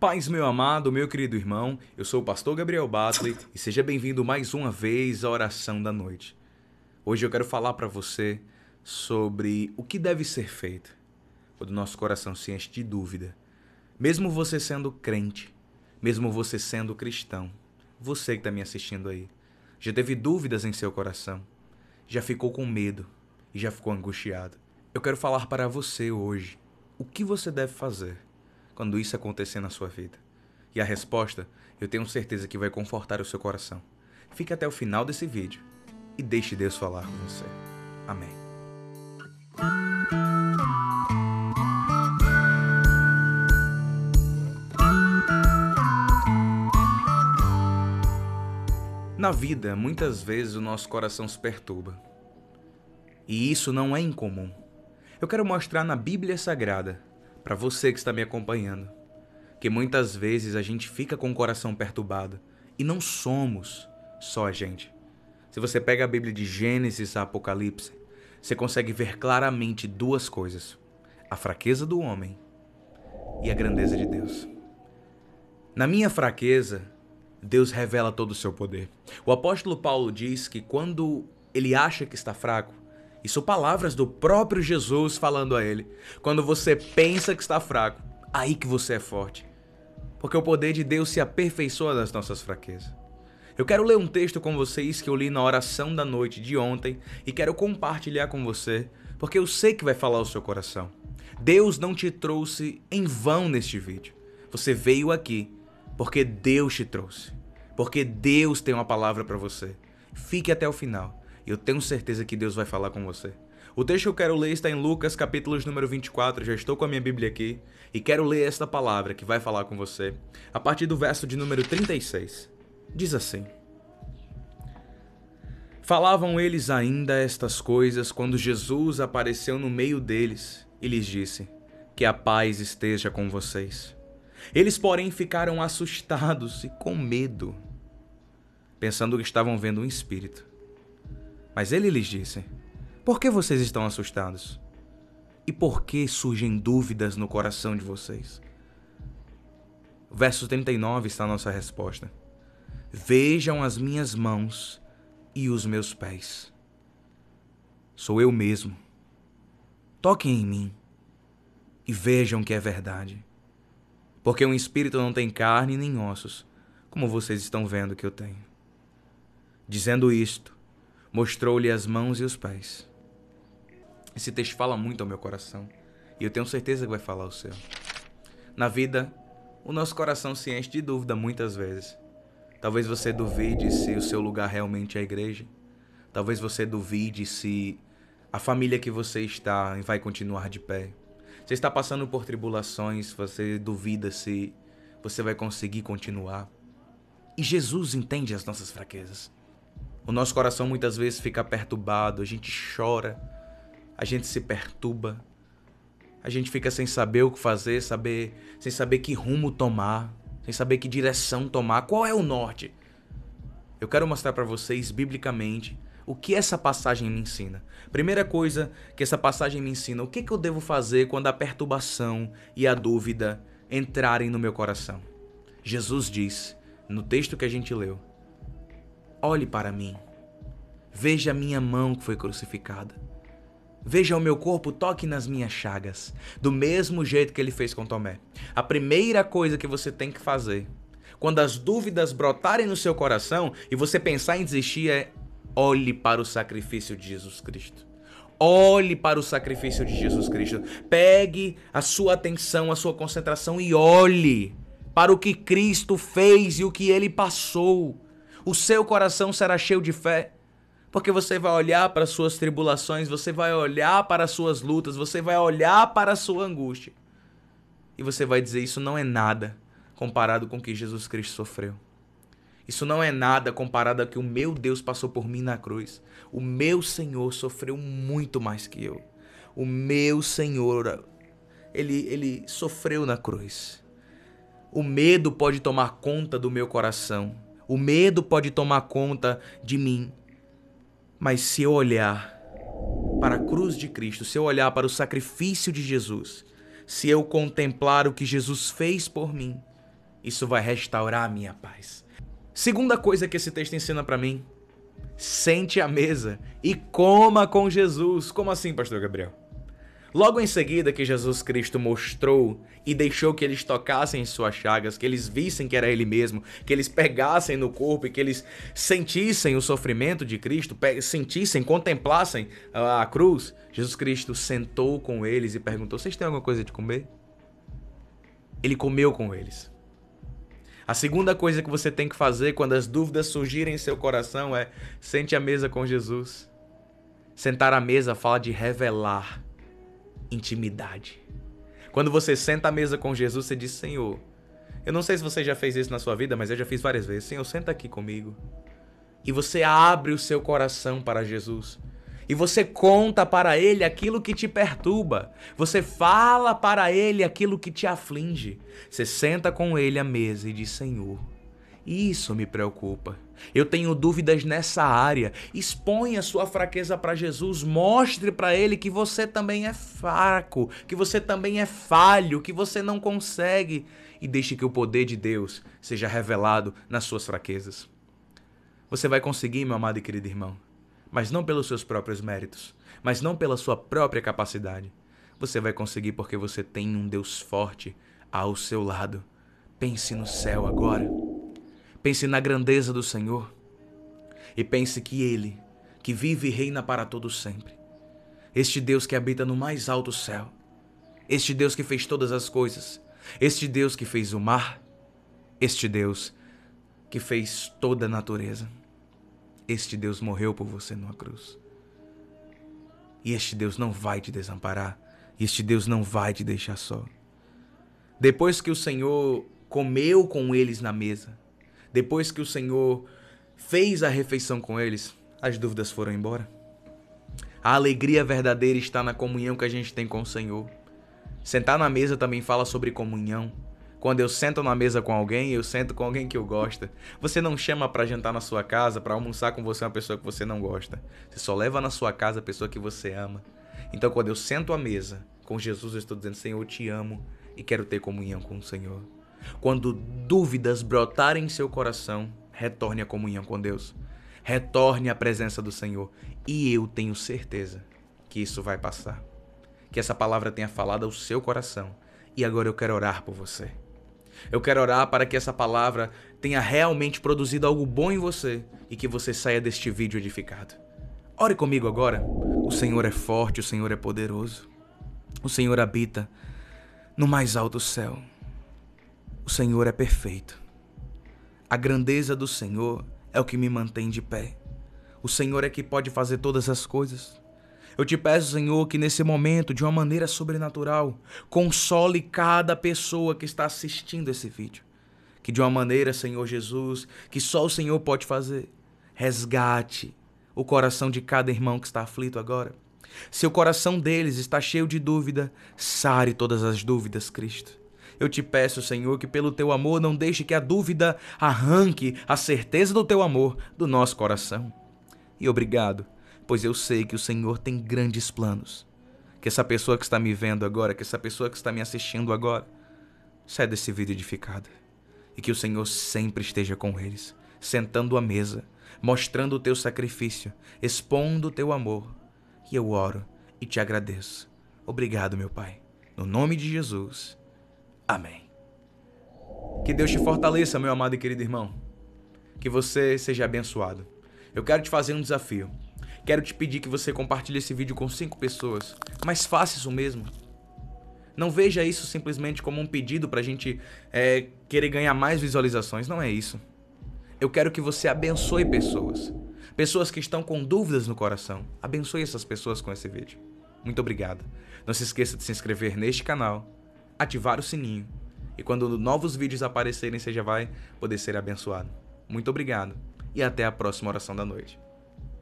Paz, meu amado, meu querido irmão, eu sou o pastor Gabriel Batley e seja bem-vindo mais uma vez à oração da noite. Hoje eu quero falar para você sobre o que deve ser feito quando nosso coração se enche de dúvida. Mesmo você sendo crente, mesmo você sendo cristão, você que está me assistindo aí, já teve dúvidas em seu coração, já ficou com medo e já ficou angustiado. Eu quero falar para você hoje o que você deve fazer quando isso acontecer na sua vida? E a resposta, eu tenho certeza que vai confortar o seu coração. Fique até o final desse vídeo e deixe Deus falar com você. Amém. Na vida, muitas vezes o nosso coração se perturba. E isso não é incomum. Eu quero mostrar na Bíblia Sagrada para você que está me acompanhando, que muitas vezes a gente fica com o coração perturbado e não somos só a gente. Se você pega a Bíblia de Gênesis a Apocalipse, você consegue ver claramente duas coisas: a fraqueza do homem e a grandeza de Deus. Na minha fraqueza, Deus revela todo o seu poder. O apóstolo Paulo diz que quando ele acha que está fraco, isso palavras do próprio Jesus falando a ele. Quando você pensa que está fraco, aí que você é forte. Porque o poder de Deus se aperfeiçoa nas nossas fraquezas. Eu quero ler um texto com vocês que eu li na oração da noite de ontem e quero compartilhar com você, porque eu sei que vai falar o seu coração. Deus não te trouxe em vão neste vídeo. Você veio aqui porque Deus te trouxe. Porque Deus tem uma palavra para você. Fique até o final eu tenho certeza que Deus vai falar com você. O texto que eu quero ler está em Lucas, capítulos número 24. Já estou com a minha Bíblia aqui e quero ler esta palavra que vai falar com você a partir do verso de número 36. Diz assim: Falavam eles ainda estas coisas quando Jesus apareceu no meio deles e lhes disse: Que a paz esteja com vocês. Eles, porém, ficaram assustados e com medo, pensando que estavam vendo um espírito. Mas ele lhes disse: Por que vocês estão assustados? E por que surgem dúvidas no coração de vocês? Verso 39 está a nossa resposta. Vejam as minhas mãos e os meus pés. Sou eu mesmo. Toquem em mim e vejam que é verdade. Porque um espírito não tem carne nem ossos, como vocês estão vendo que eu tenho. Dizendo isto, mostrou-lhe as mãos e os pés. Esse texto fala muito ao meu coração e eu tenho certeza que vai falar ao seu. Na vida, o nosso coração se enche de dúvida muitas vezes. Talvez você duvide se o seu lugar realmente é a igreja. Talvez você duvide se a família que você está vai continuar de pé. Você está passando por tribulações, você duvida se você vai conseguir continuar. E Jesus entende as nossas fraquezas. O nosso coração muitas vezes fica perturbado, a gente chora, a gente se perturba, a gente fica sem saber o que fazer, saber, sem saber que rumo tomar, sem saber que direção tomar, qual é o norte. Eu quero mostrar para vocês biblicamente o que essa passagem me ensina. Primeira coisa que essa passagem me ensina, o que, que eu devo fazer quando a perturbação e a dúvida entrarem no meu coração. Jesus diz, no texto que a gente leu, Olhe para mim. Veja a minha mão que foi crucificada. Veja o meu corpo, toque nas minhas chagas. Do mesmo jeito que ele fez com Tomé. A primeira coisa que você tem que fazer, quando as dúvidas brotarem no seu coração e você pensar em desistir, é olhe para o sacrifício de Jesus Cristo. Olhe para o sacrifício de Jesus Cristo. Pegue a sua atenção, a sua concentração e olhe para o que Cristo fez e o que ele passou. O seu coração será cheio de fé, porque você vai olhar para as suas tribulações, você vai olhar para as suas lutas, você vai olhar para a sua angústia. E você vai dizer: Isso não é nada comparado com o que Jesus Cristo sofreu. Isso não é nada comparado ao que o meu Deus passou por mim na cruz. O meu Senhor sofreu muito mais que eu. O meu Senhor, ele, ele sofreu na cruz. O medo pode tomar conta do meu coração. O medo pode tomar conta de mim. Mas se eu olhar para a cruz de Cristo, se eu olhar para o sacrifício de Jesus, se eu contemplar o que Jesus fez por mim, isso vai restaurar a minha paz. Segunda coisa que esse texto ensina para mim: sente à mesa e coma com Jesus. Como assim, pastor Gabriel? Logo em seguida que Jesus Cristo mostrou e deixou que eles tocassem suas chagas, que eles vissem que era Ele mesmo, que eles pegassem no corpo e que eles sentissem o sofrimento de Cristo, sentissem, contemplassem a cruz, Jesus Cristo sentou com eles e perguntou: Vocês têm alguma coisa de comer? Ele comeu com eles. A segunda coisa que você tem que fazer quando as dúvidas surgirem em seu coração é sente a mesa com Jesus. Sentar à mesa fala de revelar intimidade. Quando você senta à mesa com Jesus, você diz: Senhor, eu não sei se você já fez isso na sua vida, mas eu já fiz várias vezes. Senhor, senta aqui comigo. E você abre o seu coração para Jesus. E você conta para ele aquilo que te perturba. Você fala para ele aquilo que te aflige. Você senta com ele à mesa e diz: Senhor, isso me preocupa. Eu tenho dúvidas nessa área. Exponha sua fraqueza para Jesus, mostre para ele que você também é fraco, que você também é falho, que você não consegue e deixe que o poder de Deus seja revelado nas suas fraquezas. Você vai conseguir, meu amado e querido irmão, mas não pelos seus próprios méritos, mas não pela sua própria capacidade. Você vai conseguir porque você tem um Deus forte ao seu lado. Pense no céu agora. Pense na grandeza do Senhor e pense que Ele, que vive e reina para todo sempre, este Deus que habita no mais alto céu, este Deus que fez todas as coisas, este Deus que fez o mar, este Deus que fez toda a natureza, este Deus morreu por você numa cruz. E este Deus não vai te desamparar, este Deus não vai te deixar só. Depois que o Senhor comeu com eles na mesa, depois que o Senhor fez a refeição com eles, as dúvidas foram embora. A alegria verdadeira está na comunhão que a gente tem com o Senhor. Sentar na mesa também fala sobre comunhão. Quando eu sento na mesa com alguém, eu sento com alguém que eu gosto. Você não chama para jantar na sua casa, para almoçar com você uma pessoa que você não gosta. Você só leva na sua casa a pessoa que você ama. Então, quando eu sento à mesa com Jesus, eu estou dizendo: Senhor, eu te amo e quero ter comunhão com o Senhor. Quando dúvidas brotarem em seu coração, retorne à comunhão com Deus. Retorne à presença do Senhor. E eu tenho certeza que isso vai passar. Que essa palavra tenha falado ao seu coração. E agora eu quero orar por você. Eu quero orar para que essa palavra tenha realmente produzido algo bom em você e que você saia deste vídeo edificado. Ore comigo agora. O Senhor é forte, o Senhor é poderoso. O Senhor habita no mais alto céu. O Senhor é perfeito. A grandeza do Senhor é o que me mantém de pé. O Senhor é que pode fazer todas as coisas. Eu te peço, Senhor, que nesse momento, de uma maneira sobrenatural, console cada pessoa que está assistindo esse vídeo. Que de uma maneira, Senhor Jesus, que só o Senhor pode fazer, resgate o coração de cada irmão que está aflito agora. Se o coração deles está cheio de dúvida, sare todas as dúvidas, Cristo. Eu te peço, Senhor, que pelo teu amor não deixe que a dúvida arranque a certeza do teu amor do nosso coração. E obrigado, pois eu sei que o Senhor tem grandes planos. Que essa pessoa que está me vendo agora, que essa pessoa que está me assistindo agora, saia desse vídeo edificada. E que o Senhor sempre esteja com eles, sentando à mesa, mostrando o teu sacrifício, expondo o teu amor. E eu oro e te agradeço. Obrigado, meu Pai. No nome de Jesus. Amém. Que Deus te fortaleça, meu amado e querido irmão. Que você seja abençoado. Eu quero te fazer um desafio. Quero te pedir que você compartilhe esse vídeo com cinco pessoas. Mas faça isso mesmo. Não veja isso simplesmente como um pedido para a gente é, querer ganhar mais visualizações. Não é isso. Eu quero que você abençoe pessoas. Pessoas que estão com dúvidas no coração. Abençoe essas pessoas com esse vídeo. Muito obrigado. Não se esqueça de se inscrever neste canal ativar o sininho. E quando novos vídeos aparecerem, você já vai poder ser abençoado. Muito obrigado e até a próxima oração da noite.